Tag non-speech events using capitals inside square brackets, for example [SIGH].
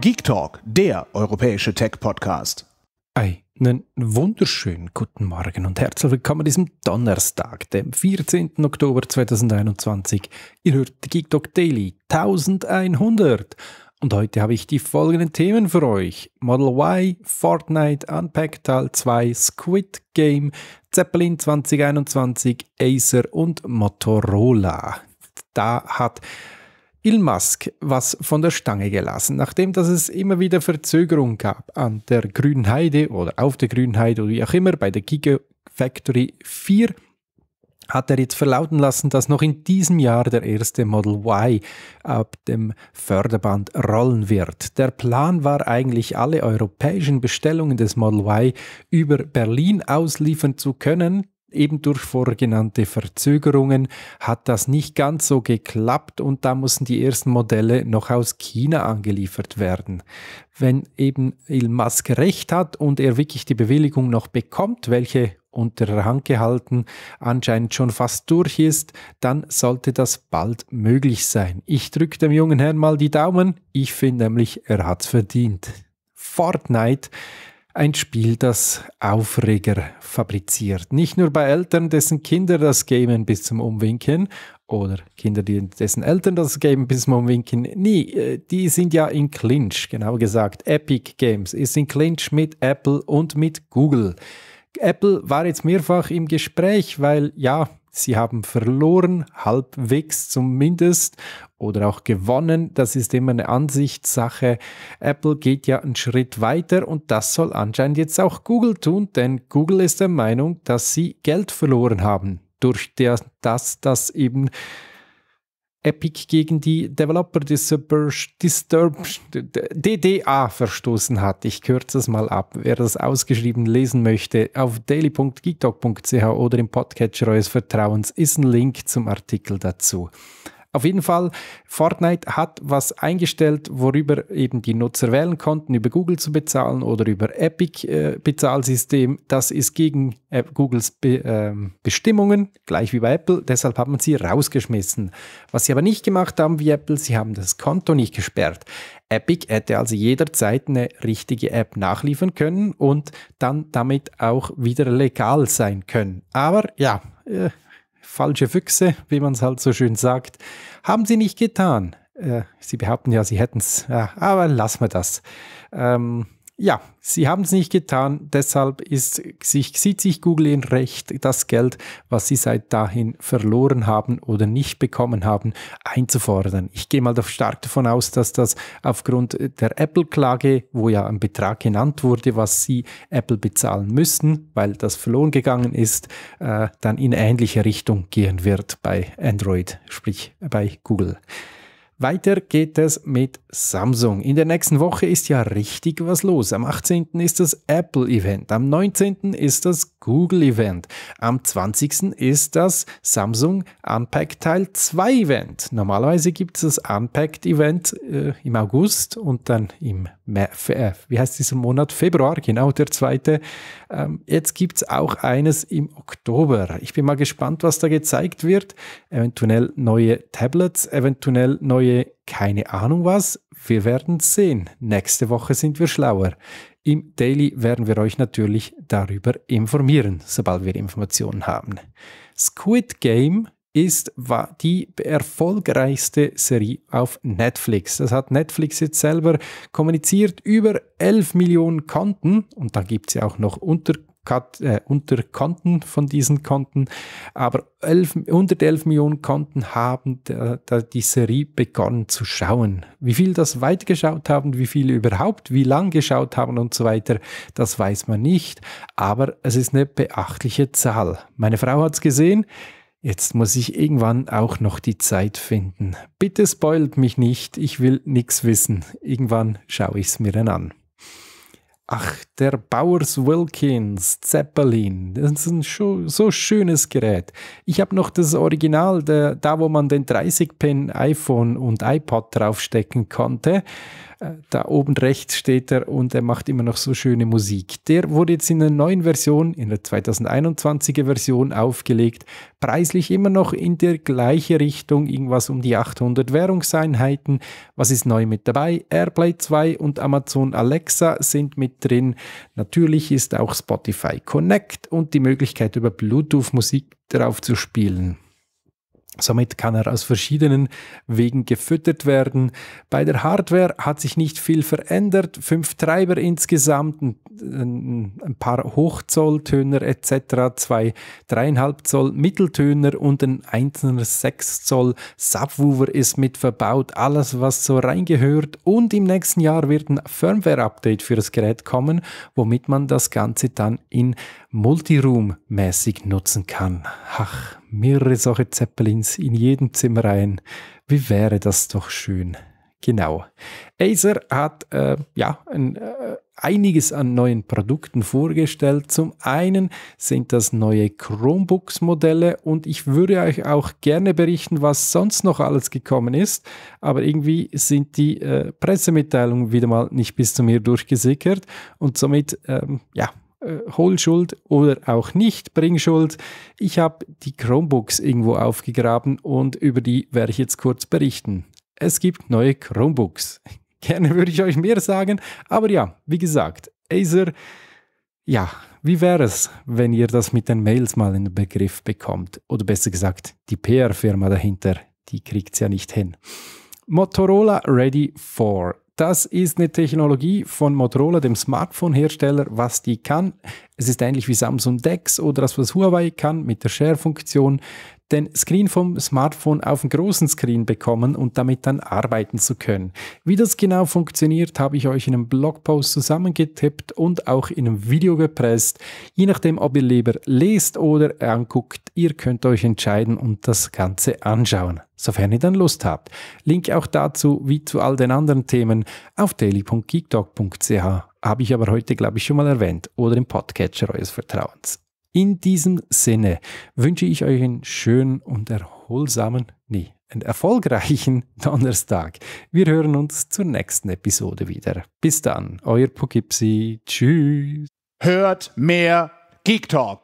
Geek Talk, der europäische Tech-Podcast. Einen wunderschönen guten Morgen und herzlich willkommen an diesem Donnerstag, dem 14. Oktober 2021. Ihr hört Geek Talk Daily 1100. Und heute habe ich die folgenden Themen für euch: Model Y, Fortnite, Unpacked Teil 2, Squid Game, Zeppelin 2021, Acer und Motorola. Da hat Elon Musk was von der Stange gelassen, nachdem dass es immer wieder Verzögerung gab an der Grünen Heide oder auf der Grünen Heide oder wie auch immer bei der Gigafactory 4 hat er jetzt verlauten lassen, dass noch in diesem Jahr der erste Model Y ab dem Förderband rollen wird. Der Plan war eigentlich, alle europäischen Bestellungen des Model Y über Berlin ausliefern zu können eben durch vorgenannte Verzögerungen hat das nicht ganz so geklappt und da mussten die ersten Modelle noch aus China angeliefert werden. Wenn eben Elon Musk recht hat und er wirklich die Bewilligung noch bekommt, welche unter der Hand gehalten, anscheinend schon fast durch ist, dann sollte das bald möglich sein. Ich drücke dem jungen Herrn mal die Daumen. Ich finde nämlich, er hat's verdient. Fortnite ein Spiel, das Aufreger fabriziert. Nicht nur bei Eltern, dessen Kinder das Gamen bis zum Umwinken oder Kinder, dessen Eltern das Game bis zum Umwinken, nie, äh, die sind ja in Clinch, genau gesagt. Epic Games ist in Clinch mit Apple und mit Google. Apple war jetzt mehrfach im Gespräch, weil ja, sie haben verloren, halbwegs zumindest, oder auch gewonnen. Das ist immer eine Ansichtssache. Apple geht ja einen Schritt weiter und das soll anscheinend jetzt auch Google tun, denn Google ist der Meinung, dass sie Geld verloren haben, durch der, dass eben Epic gegen die Developer Disturb DDA verstoßen hat. Ich kürze es mal ab. Wer das ausgeschrieben lesen möchte, auf daily.geektalk.ch oder im Podcatcher eures Vertrauens ist ein Link zum Artikel dazu. Auf jeden Fall, Fortnite hat was eingestellt, worüber eben die Nutzer wählen konnten, über Google zu bezahlen oder über Epic-Bezahlsystem. Äh, das ist gegen äh, Googles Be äh, Bestimmungen, gleich wie bei Apple. Deshalb hat man sie rausgeschmissen. Was sie aber nicht gemacht haben wie Apple, sie haben das Konto nicht gesperrt. Epic hätte also jederzeit eine richtige App nachliefern können und dann damit auch wieder legal sein können. Aber ja, äh, falsche Füchse, wie man es halt so schön sagt, haben sie nicht getan. Äh, sie behaupten ja, sie hätten es, ja, aber lassen wir das. Ähm, ja, sie haben es nicht getan, deshalb ist, sich, sieht sich Google in Recht, das Geld, was sie seit dahin verloren haben oder nicht bekommen haben, einzufordern. Ich gehe mal stark davon aus, dass das aufgrund der Apple-Klage, wo ja ein Betrag genannt wurde, was sie Apple bezahlen müssen, weil das verloren gegangen ist, äh, dann in ähnliche Richtung gehen wird bei Android, sprich bei Google. Weiter geht es mit Samsung. In der nächsten Woche ist ja richtig was los. Am 18. ist das Apple-Event, am 19. ist das Google Event. Am 20. ist das Samsung Unpack Teil 2 Event. Normalerweise gibt es das Unpacked Event äh, im August und dann im, äh, wie heißt dieser Monat? Februar, genau der zweite. Ähm, jetzt gibt es auch eines im Oktober. Ich bin mal gespannt, was da gezeigt wird. Eventuell neue Tablets, eventuell neue keine Ahnung was, wir werden sehen. Nächste Woche sind wir schlauer. Im Daily werden wir euch natürlich darüber informieren, sobald wir Informationen haben. Squid Game ist die erfolgreichste Serie auf Netflix. Das hat Netflix jetzt selber kommuniziert über 11 Millionen Konten und dann gibt es ja auch noch unter Kat, äh, unter Konten von diesen Konten, aber 11, 111 Millionen Konten haben da, da die Serie begonnen zu schauen. Wie viel das weit geschaut haben, wie viele überhaupt, wie lang geschaut haben und so weiter, das weiß man nicht, aber es ist eine beachtliche Zahl. Meine Frau hat es gesehen. Jetzt muss ich irgendwann auch noch die Zeit finden. Bitte spoilt mich nicht, ich will nichts wissen. Irgendwann schaue ich es mir dann an. Ach, der Bowers Wilkins Zeppelin. Das ist ein so schönes Gerät. Ich habe noch das Original, der, da wo man den 30-Pin iPhone und iPod draufstecken konnte. Äh, da oben rechts steht er und er macht immer noch so schöne Musik. Der wurde jetzt in der neuen Version, in der 2021er Version aufgelegt, preislich immer noch in der gleichen Richtung, irgendwas um die 800 Währungseinheiten. Was ist neu mit dabei? AirPlay 2 und Amazon Alexa sind mit drin. Natürlich ist auch Spotify Connect und die Möglichkeit über Bluetooth Musik darauf zu spielen. Somit kann er aus verschiedenen Wegen gefüttert werden. Bei der Hardware hat sich nicht viel verändert. Fünf Treiber insgesamt, ein, ein paar Hochzolltöner etc., zwei dreieinhalb Zoll Mitteltöner und ein einzelner 6 Zoll Subwoofer ist mit verbaut. Alles, was so reingehört. Und im nächsten Jahr wird ein Firmware-Update für das Gerät kommen, womit man das Ganze dann in Multiroom-mäßig nutzen kann. Ach, mehrere solche Zeppelins in jedem Zimmer ein. Wie wäre das doch schön. Genau. Acer hat äh, ja ein, äh, einiges an neuen Produkten vorgestellt. Zum einen sind das neue Chromebooks-Modelle und ich würde euch auch gerne berichten, was sonst noch alles gekommen ist. Aber irgendwie sind die äh, Pressemitteilungen wieder mal nicht bis zu mir durchgesickert und somit ähm, ja äh, hol Schuld oder auch nicht bring Schuld. Ich habe die Chromebooks irgendwo aufgegraben und über die werde ich jetzt kurz berichten. Es gibt neue Chromebooks. [LAUGHS] Gerne würde ich euch mehr sagen, aber ja, wie gesagt, Acer, ja, wie wäre es, wenn ihr das mit den Mails mal in den Begriff bekommt? Oder besser gesagt, die PR-Firma dahinter, die kriegt es ja nicht hin. Motorola Ready 4 das ist eine Technologie von Motorola, dem Smartphone-Hersteller, was die kann. Es ist ähnlich wie Samsung DeX oder das, was Huawei kann mit der Share-Funktion den Screen vom Smartphone auf den großen Screen bekommen und damit dann arbeiten zu können. Wie das genau funktioniert, habe ich euch in einem Blogpost zusammengetippt und auch in einem Video gepresst. Je nachdem, ob ihr lieber lest oder anguckt, ihr könnt euch entscheiden und das Ganze anschauen, sofern ihr dann Lust habt. Link auch dazu, wie zu all den anderen Themen, auf daily.geekdog.ch. Habe ich aber heute, glaube ich, schon mal erwähnt oder im Podcatcher eures Vertrauens. In diesem Sinne wünsche ich euch einen schönen und erholsamen, nee, einen erfolgreichen [LAUGHS] Donnerstag. Wir hören uns zur nächsten Episode wieder. Bis dann, euer Pogipsi. Tschüss. Hört mehr Geek Talk.